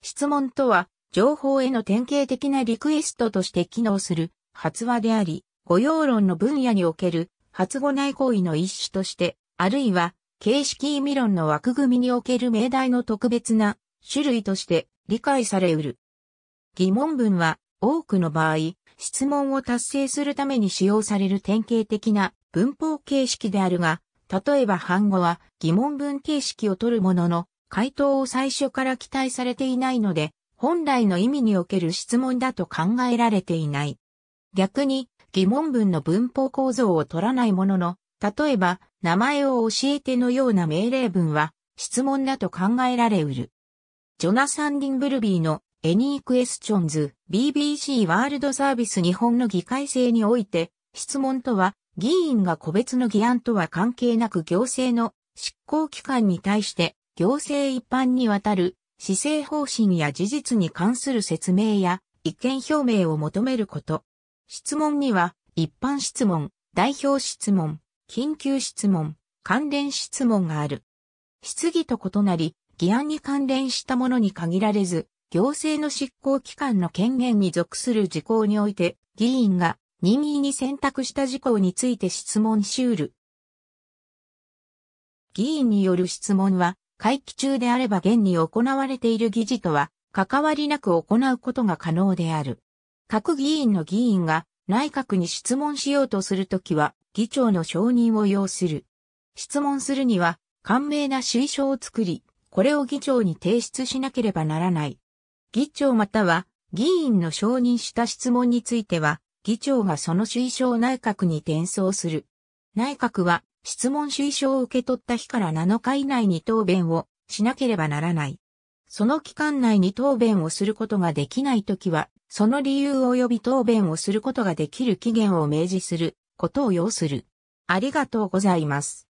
質問とは、情報への典型的なリクエストとして機能する発話であり、語用論の分野における発語内行為の一種として、あるいは形式意味論の枠組みにおける命題の特別な種類として理解されうる。疑問文は多くの場合、質問を達成するために使用される典型的な文法形式であるが、例えば反語は疑問文形式を取るものの、回答を最初から期待されていないので、本来の意味における質問だと考えられていない。逆に、疑問文の文法構造を取らないものの、例えば、名前を教えてのような命令文は、質問だと考えられうる。ジョナサン・ディンブルビーの Any Questions BBC ワールドサービス日本の議会制において、質問とは、議員が個別の議案とは関係なく行政の執行機関に対して行政一般にわたる施政方針や事実に関する説明や意見表明を求めること。質問には一般質問、代表質問、緊急質問、関連質問がある。質疑と異なり、議案に関連したものに限られず、行政の執行機関の権限に属する事項において、議員が任意に選択した事項について質問しうる。議員による質問は、会期中であれば現に行われている議事とは関わりなく行うことが可能である。各議員の議員が内閣に質問しようとするときは議長の承認を要する。質問するには簡明な推奨を作り、これを議長に提出しなければならない。議長または議員の承認した質問については、議長がその推奨内閣に転送する。内閣は質問主意書を受け取った日から7日以内に答弁をしなければならない。その期間内に答弁をすることができないときは、その理由及び答弁をすることができる期限を明示することを要する。ありがとうございます。